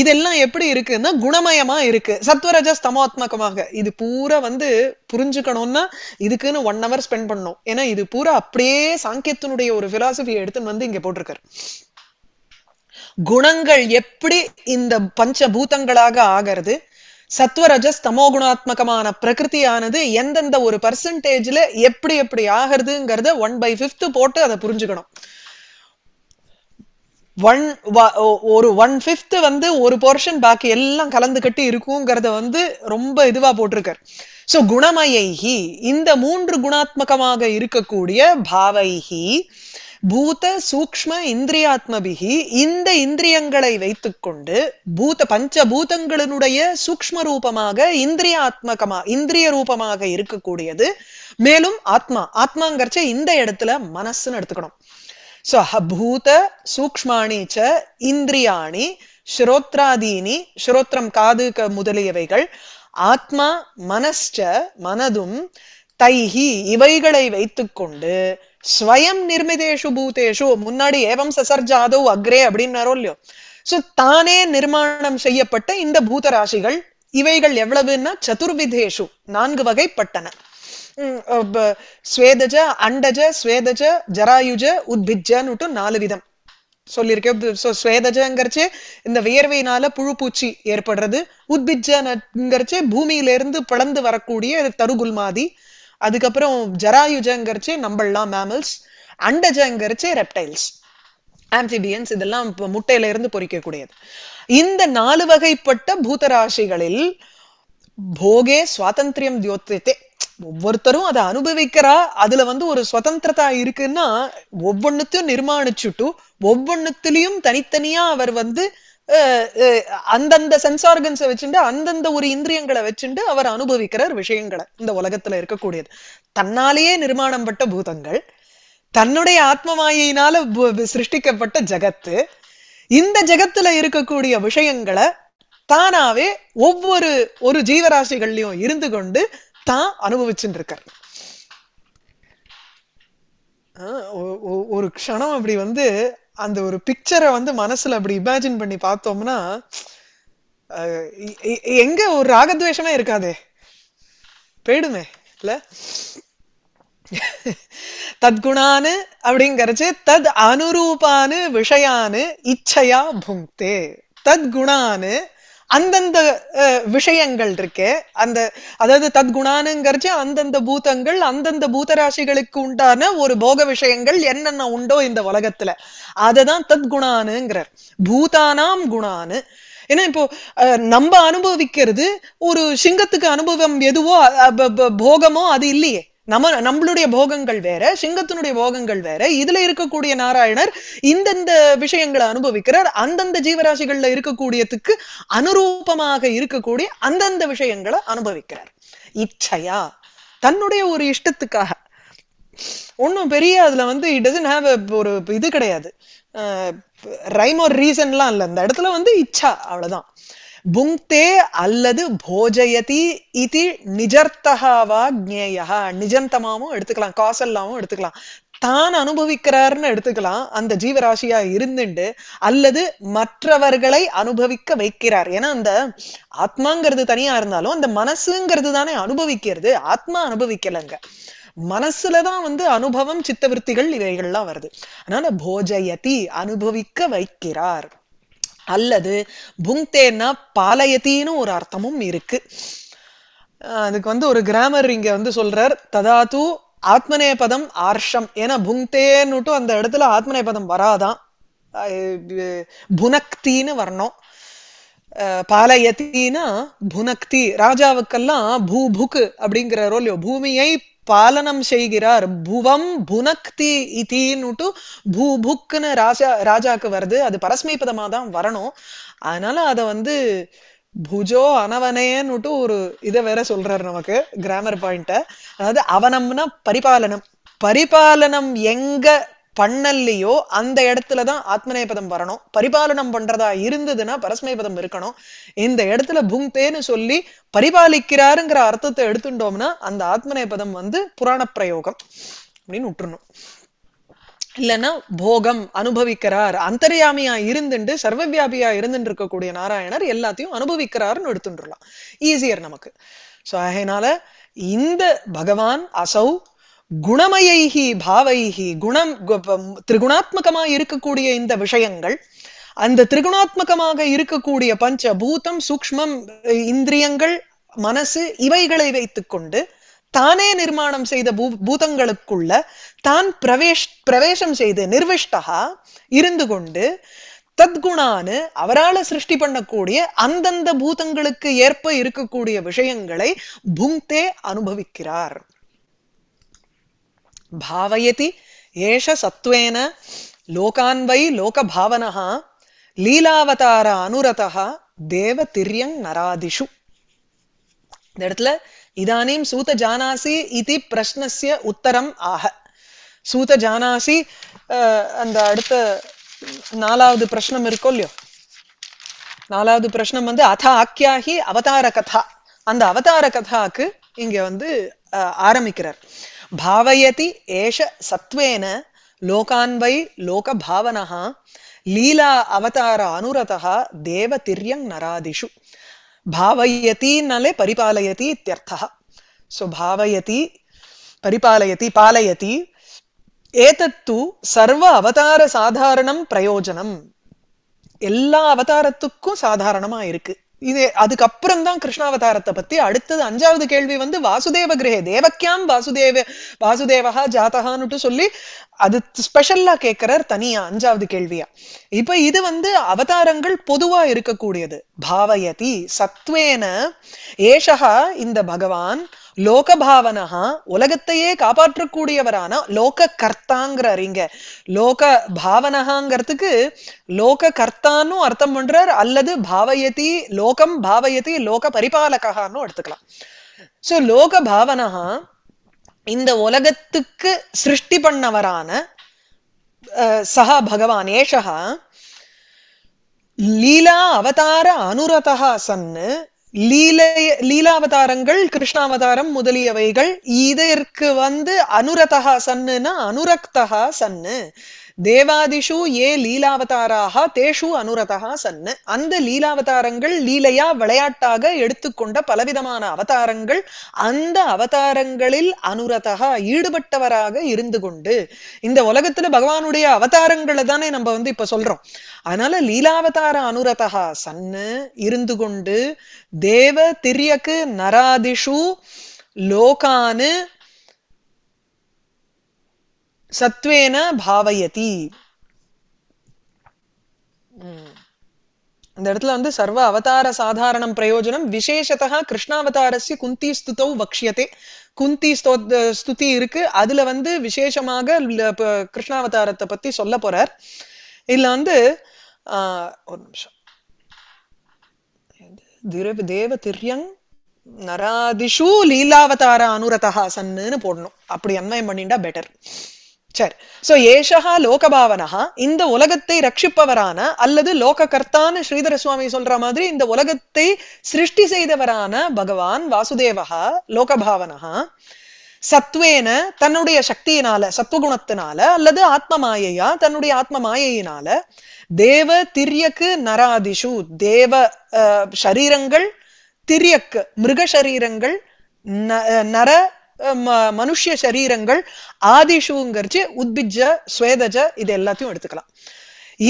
இதெல்லாம் எப்படி இருக்குன்னா குணமயமா இருக்கு சத்வரஜ ஸ்தமாத்மகமாக இது பூரா வந்து புரிஞ்சுக்கணும்னா இதுக்குன்னு ஒன் ஹவர் ஸ்பெண்ட் பண்ணோம் ஏன்னா இது பூரா அப்படியே சாங்கியத்தினுடைய ஒரு பிலாசபியை எடுத்துன்னு வந்து இங்க போட்டிருக்காரு குணங்கள் எப்படி இந்த பஞ்ச பூதங்களாக ஆகிறது சத்வரஜஸ் குணாத்மகமான பிரகிருதியானது எந்தெந்த ஒரு பர்சன்டேஜ்ல எப்படி எப்படி ஆகிறதுங்கிறத ஒன் பை ஃபிஃப்த் போட்டு அதை புரிஞ்சுக்கணும் ஒன் ஒரு ஒன் ஃபிஃப்த் வந்து ஒரு போர்ஷன் பாக்கி எல்லாம் கலந்து கட்டி இருக்குங்கிறத வந்து ரொம்ப இதுவா போட்டிருக்கார் சோ குணமயைஹி இந்த மூன்று குணாத்மகமாக இருக்கக்கூடிய பாவைஹி பூத சூக்ம இந்திரியாத்மபிகி இந்த இந்திரியங்களை வைத்துக்கொண்டு பூத பஞ்ச பூதங்களினுடைய சூக்ம ரூபமாக இந்திரியாத்மகமா இந்திரிய ரூபமாக இருக்கக்கூடியது மேலும் ஆத்மா ஆத்மாங்கிறச்ச இந்த இடத்துல மனசுன்னு எடுத்துக்கணும் ஸோ ஹபூத சூக்மாணி ச இந்திரியாணி ஸ்ரோத்ராதீனி ஸ்ரோத்ரம் காது முதலியவைகள் ஆத்மா மனஸ்ச மனதும் தைஹி இவைகளை வைத்துக்கொண்டு ஸ்வயம் நிர்மிதேஷு பூதேஷு முன்னாடி ஏவம் சசர்ஜாதோ அக்ரே அப்படின்னாரோ இல்லையோ சோ தானே நிர்மாணம் செய்யப்பட்ட இந்த பூத ராசிகள் இவைகள் எவ்வளவுன்னா சதுர்விதேஷு நான்கு வகைப்பட்டன ஸ்வேதஜ அண்டஜ ஸ்வேதஜ ஜராயுஜ உத்பிஜன்னுட்டு நாலு விதம் சொல்லியிருக்கேன் இந்த வியர்வையினால புழு பூச்சி ஏற்படுறது பூமியில பூமியிலிருந்து பிளந்து வரக்கூடிய தருகுல்மாதி அதுக்கப்புறம் ஜராயுஜங்கிறச்சு நம்மளாம் மேமல்ஸ் அண்டஜங்கிறச்சு ரெப்டைல்ஸ் ஆம்பிபியன்ஸ் இதெல்லாம் முட்டையில இருந்து பொறிக்கக்கூடியது இந்த நாலு வகைப்பட்ட பூதராசிகளில் போகே சுவாதந்திரியம் தியோத்தியத்தை ஒவ்வொருத்தரும் அதை அனுபவிக்கிறா அதுல வந்து ஒரு சுதந்திரதா இருக்குன்னா ஒவ்வொன்னுத்தையும் நிர்மாணிச்சுட்டு ஒவ்வொன்னுத்திலையும் தனித்தனியா அவர் வந்து அந்தந்த சென்சார்கன்ஸை வச்சுட்டு அந்தந்த ஒரு இந்திரியங்களை வச்சுட்டு அவர் அனுபவிக்கிறார் விஷயங்களை இந்த உலகத்துல இருக்கக்கூடியது தன்னாலேயே நிர்மாணம் பட்ட பூதங்கள் தன்னுடைய ஆத்மமாயினால சிருஷ்டிக்கப்பட்ட ஜகத்து இந்த ஜகத்துல இருக்கக்கூடிய விஷயங்களை தானாவே ஒவ்வொரு ஒரு ஜீவராசிகள்லயும் இருந்து கொண்டு தான் அனுபவிச்சுட்டு இருக்கார் ஒரு க்ஷணம் அப்படி வந்து அந்த ஒரு பிக்சரை வந்து மனசுல அப்படி இமேஜின் பண்ணி பார்த்தோம்னா எங்க ஒரு ராகத்வேஷமே இருக்காதே போயிடுமே இல்ல தத்குணானு அப்படிங்கறச்சு தத் அனுரூபானு விஷயானு இச்சையா புங்தே தத்குணானு அந்தந்த விஷயங்கள் இருக்கு அந்த அதாவது தத்குணானுங்கிறச்சு அந்தந்த பூதங்கள் அந்தந்த பூதராசிகளுக்கு உண்டான ஒரு போக விஷயங்கள் என்னென்ன உண்டோ இந்த உலகத்துல அததான் தத்குணானுங்கிறார் பூதானாம் குணானு ஏன்னா இப்போ நம்ம அனுபவிக்கிறது ஒரு சிங்கத்துக்கு அனுபவம் எதுவோ போகமோ அது இல்லையே நம்ம நம்மளுடைய போகங்கள் வேற சிங்கத்தினுடைய போகங்கள் வேற இதுல இருக்கக்கூடிய நாராயணர் இந்தந்த விஷயங்களை அனுபவிக்கிறார் அந்தந்த ஜீவராசிகள்ல இருக்கக்கூடியதுக்கு அனுரூபமாக இருக்கக்கூடிய அந்தந்த விஷயங்களை அனுபவிக்கிறார் இச்சையா தன்னுடைய ஒரு இஷ்டத்துக்காக ஒன்றும் பெரிய அதுல வந்து இட் டசன் ஹாவ் ஒரு இது கிடையாது ரைம் ஒரு ரீசன்லாம் இல்லை இந்த இடத்துல வந்து இச்சா அவ்வளவுதான் புங்க்தே அல்லது போஜயதி இது நிஜர்த்தகாவா ஜேயா நிஜந்தமாவும் எடுத்துக்கலாம் காசல்லாவும் எடுத்துக்கலாம் தான் அனுபவிக்கிறார்னு எடுத்துக்கலாம் அந்த ஜீவராசியா இருந்துண்டு அல்லது மற்றவர்களை அனுபவிக்க வைக்கிறார் ஏன்னா அந்த ஆத்மாங்கிறது தனியா இருந்தாலும் அந்த மனசுங்கிறது தானே அனுபவிக்கிறது ஆத்மா அனுபவிக்கலங்க மனசுலதான் வந்து அனுபவம் சித்தவருத்திகள் இவைகள்லாம் வருது அதனால போஜயதி அனுபவிக்க வைக்கிறார் அல்லது புங்தேன்னா பாலயத்தின்னு ஒரு அர்த்தமும் இருக்கு அதுக்கு வந்து ஒரு கிராமர் இங்க வந்து சொல்றார் ஆத்மனே பதம் ஆர்ஷம் ஏன்னா புங்தேன்னுட்டு அந்த இடத்துல பதம் வராதான் புனக்தின்னு வரணும் பாலயத்தின்னா புனக்தி ராஜாவுக்கெல்லாம் பூ புக் அப்படிங்கிற ரோல் பூமியை பாலனம் செய்கிறார் புவம் புனக்தி இத்தின்னுட்டு பூ புக்குன்னு ராஜா ராஜாக்கு வருது அது பரஸ்மைபதமா தான் வரணும் அதனால அதை வந்து புஜோ அனவனேன்னுட்டு ஒரு இதை வேற சொல்றாரு நமக்கு கிராமர் பாயிண்ட அதாவது அவனம்னா பரிபாலனம் பரிபாலனம் எங்க பண்ணலையோ அந்த இடத்துல தான் ஆத்மநேபதம் வரணும் பரிபாலனம் பண்றதா இருந்ததுன்னா பரஸ்மயபதம் இருக்கணும் இந்த இடத்துல புங்தேன்னு சொல்லி பரிபாலிக்கிறாருங்கிற அர்த்தத்தை எடுத்துட்டோம்னா அந்த ஆத்மநேபதம் வந்து புராண பிரயோகம் அப்படின்னு விட்டுருணும் இல்லைன்னா போகம் அனுபவிக்கிறார் அந்தரியாமியா இருந்துட்டு சர்வவியாபியா இருந்துட்டு இருக்கக்கூடிய நாராயணர் எல்லாத்தையும் அனுபவிக்கிறாருன்னு எடுத்துட்டுலாம் ஈஸியர் நமக்கு ஸோ அதனால இந்த பகவான் அசௌ குணமயைகி பாவைகி குணம் திரிகுணாத்மகமா இருக்கக்கூடிய இந்த விஷயங்கள் அந்த திரிகுணாத்மகமாக இருக்கக்கூடிய பஞ்ச பூதம் சூக்மம் இந்திரியங்கள் மனசு இவைகளை வைத்துக்கொண்டு தானே நிர்மாணம் செய்த பூ பூதங்களுக்குள்ள தான் பிரவேஷ் பிரவேசம் செய்து நிர்விஷ்டகா இருந்து கொண்டு தத்குணான்னு அவரால் சிருஷ்டி பண்ணக்கூடிய அந்தந்த பூதங்களுக்கு ஏற்ப இருக்கக்கூடிய விஷயங்களை புங்கே அனுபவிக்கிறார் பாவயதி ஏஷ సత్వేన லோகான்வை వై லீலாவதார அனுரதா தேவ திரியங் நராதிஷு இந்த இடத்துல இதானீம் சூத ஜானாசி இது பிரஷ்னசிய உத்தரம் ஆக சூத ஜானாசி அந்த அடுத்த நாலாவது பிரஷ்னம் இருக்கோ இல்லையோ நாலாவது பிரஷ்னம் வந்து அத ஆக்கியாகி அவதார கதா அந்த அவதார கதாக்கு இங்க வந்து ஆரம்பிக்கிறார் भावयति एष सत्वेन लोकान्वै लोकभावनः लीला अवतार अनुरतः देवतिर्यङ् नरादिषु भावयति नले परिपालयति इत्यर्थः सो भावयति परिपालयति पालयति एतत्तु सर्व अवतारसाधारणं प्रयोजनम् एल्ला अवतारत्वकं साधारणम् இருக்கு இது அதுக்கப்புறம் தான் கிருஷ்ணாவதாரத்தை பத்தி அடுத்தது அஞ்சாவது கேள்வி வந்து வாசுதேவ கிரகே தேவக்கியாம் வாசுதேவ வாசுதேவா ஜாதகான்னுட்டு சொல்லி அது ஸ்பெஷல்லா கேட்கிறார் தனியா அஞ்சாவது கேள்வியா இப்ப இது வந்து அவதாரங்கள் பொதுவா இருக்கக்கூடியது பாவயதி சத்வேன ஏஷகா இந்த பகவான் லோகபாவனஹா உலகத்தையே காப்பாற்றக்கூடியவரான லோக கர்த்தாங்கிறாருங்க லோக பாவனகாங்கிறதுக்கு லோக கர்த்தான்னு அர்த்தம் பண்றார் அல்லது பாவயதி லோகம் பாவயதி லோக பரிபாலகான்னு எடுத்துக்கலாம் சோ லோக பாவனஹா இந்த உலகத்துக்கு சிருஷ்டி பண்ணவரான சஹ பகவான் ஏஷா லீலா அவதார அனுரதா சன்னு லீலைய லீலாவதாரங்கள் கிருஷ்ணாவதாரம் முதலியவைகள் இதற்கு வந்து அனுரதகா சன்னுனா அனுரக்தகா சன்னு தேவாதிஷு ஏ லீலாவதாராக தேஷு அனுரதா சன்ன அந்த லீலாவதாரங்கள் லீலையா விளையாட்டாக எடுத்துக்கொண்ட பலவிதமான அவதாரங்கள் அந்த அவதாரங்களில் அனுரதா ஈடுபட்டவராக இருந்து கொண்டு இந்த உலகத்துல பகவானுடைய அவதாரங்களை தானே நம்ம வந்து இப்ப சொல்றோம் அதனால லீலாவதார அனுரதா சன்னு இருந்து கொண்டு தேவ திரியக்கு நராதிஷு லோகானு சத்வேன பாவயதி அந்த இடத்துல வந்து சர்வ அவதார சாதாரணம் பிரயோஜனம் விசேஷத்தா கிருஷ்ணாவதாரஸ்ய குந்தி ஸ்துதௌ வக்ஷியத்தை குந்தி ஸ்துதி இருக்கு அதுல வந்து விசேஷமாக கிருஷ்ணாவதாரத்தை பத்தி சொல்ல போறார் இதுல வந்து ஒரு நிமிஷம் திரவ தேவ திரியங் நராதிஷு லீலாவதார அனுரதா சன்னு போடணும் அப்படி அன்வயம் பண்ணிட்டா பெட்டர் சரி சோ ஏஷகா லோகபாவனஹா இந்த உலகத்தை ரட்சிப்பவரான அல்லது லோக கர்த்தான ஸ்ரீதர சுவாமி சொல்ற மாதிரி இந்த உலகத்தை சிருஷ்டி செய்தவரான பகவான் வாசுதேவகா லோகபாவனஹா சத்வேன தன்னுடைய சக்தியினால சத்துவகுணத்தினால அல்லது ஆத்ம மாயையா தன்னுடைய ஆத்ம மாயையினால தேவ திரியக்கு நராதிஷு தேவ சரீரங்கள் திரியக்கு மிருக சரீரங்கள் நர மனுஷ சரீரங்கள் ஆதிஷுங்கிறச்சு உத்பிஜ ஸ்வேதஜ இது எல்லாத்தையும் எடுத்துக்கலாம்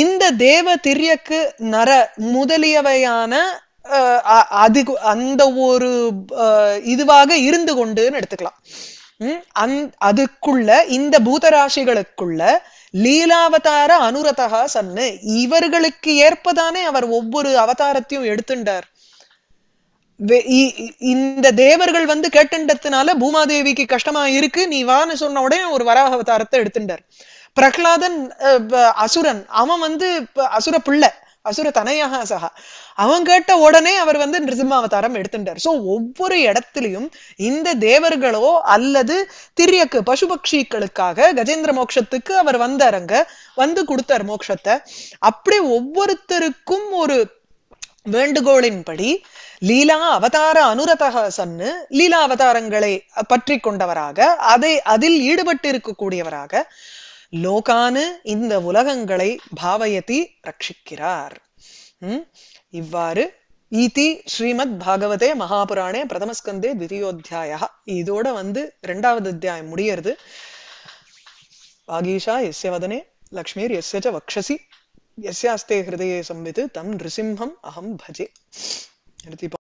இந்த தேவ திரியக்கு நர முதலியவையான அது அந்த ஒரு இதுவாக இருந்து கொண்டுன்னு எடுத்துக்கலாம் அந் அதுக்குள்ள இந்த பூதராசிகளுக்குள்ள லீலாவதார அனுரதா சன்னு இவர்களுக்கு ஏற்பதானே அவர் ஒவ்வொரு அவதாரத்தையும் எடுத்துட்டார் இந்த தேவர்கள் வந்து கேட்டுன்றதுனால பூமாதேவிக்கு கஷ்டமா இருக்கு நீ வான்னு சொன்ன உடனே ஒரு வராக அவதாரத்தை எடுத்துட்டார் பிரகலாதன் அசுரன் அவன் வந்து அசுர பிள்ளை அசுர தனையாக சகா அவன் கேட்ட உடனே அவர் வந்து நிருசிம்மாவதாரம் எடுத்துட்டார் சோ ஒவ்வொரு இடத்துலயும் இந்த தேவர்களோ அல்லது திரியக்கு பசுபக்ஷிகளுக்காக கஜேந்திர மோட்சத்துக்கு அவர் வந்தாருங்க வந்து கொடுத்தார் மோட்சத்தை அப்படி ஒவ்வொருத்தருக்கும் ஒரு வேண்டுகோளின்படி லீலா அவதார அனுரதக சன்னு லீலா அவதாரங்களை பற்றி கொண்டவராக அதை அதில் ஈடுபட்டு இருக்கக்கூடியவராக லோகானு இந்த உலகங்களை பாவயதி ரட்சிக்கிறார் இவ்வாறு ஈதி ஸ்ரீமத் பாகவதே மகாபுராணே பிரதமஸ்கந்தே திரியோத்தியாயா இதோட வந்து ரெண்டாவது அத்தியாயம் முடியறது வாகீஷா எஸ்ய வதனே லக்ஷ்மீர் எஸ்ய வக்ஷசி எஸ்யாஸ்தே ஹிருதயே சம்வித்து தம் நிருசிம்ஹம் அகம் பஜே and at